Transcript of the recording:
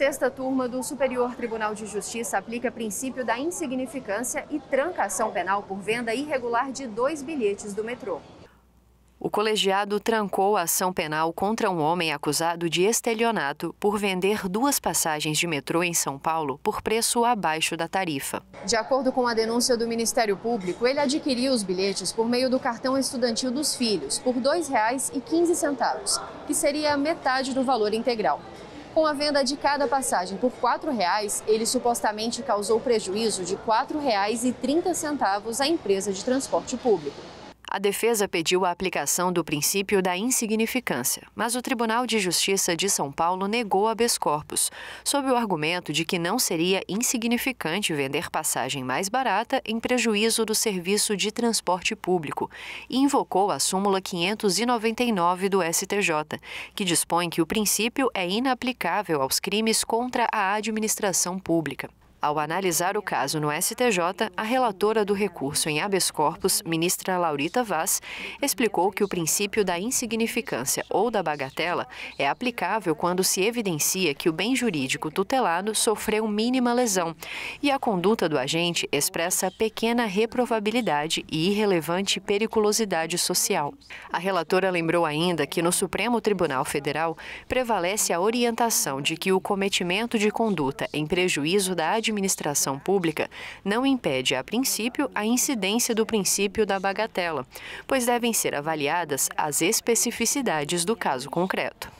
Sexta turma do Superior Tribunal de Justiça aplica princípio da insignificância e tranca ação penal por venda irregular de dois bilhetes do metrô. O colegiado trancou a ação penal contra um homem acusado de estelionato por vender duas passagens de metrô em São Paulo por preço abaixo da tarifa. De acordo com a denúncia do Ministério Público, ele adquiriu os bilhetes por meio do cartão estudantil dos filhos, por R$ 2,15, que seria metade do valor integral. Com a venda de cada passagem por R$ reais, ele supostamente causou prejuízo de R$ 4,30 à empresa de transporte público. A defesa pediu a aplicação do princípio da insignificância, mas o Tribunal de Justiça de São Paulo negou a corpus, sob o argumento de que não seria insignificante vender passagem mais barata em prejuízo do serviço de transporte público, e invocou a súmula 599 do STJ, que dispõe que o princípio é inaplicável aos crimes contra a administração pública. Ao analisar o caso no STJ, a relatora do recurso em habeas corpus, ministra Laurita Vaz, explicou que o princípio da insignificância ou da bagatela é aplicável quando se evidencia que o bem jurídico tutelado sofreu mínima lesão e a conduta do agente expressa pequena reprovabilidade e irrelevante periculosidade social. A relatora lembrou ainda que no Supremo Tribunal Federal prevalece a orientação de que o cometimento de conduta em prejuízo da administração administração pública não impede, a princípio, a incidência do princípio da bagatela, pois devem ser avaliadas as especificidades do caso concreto.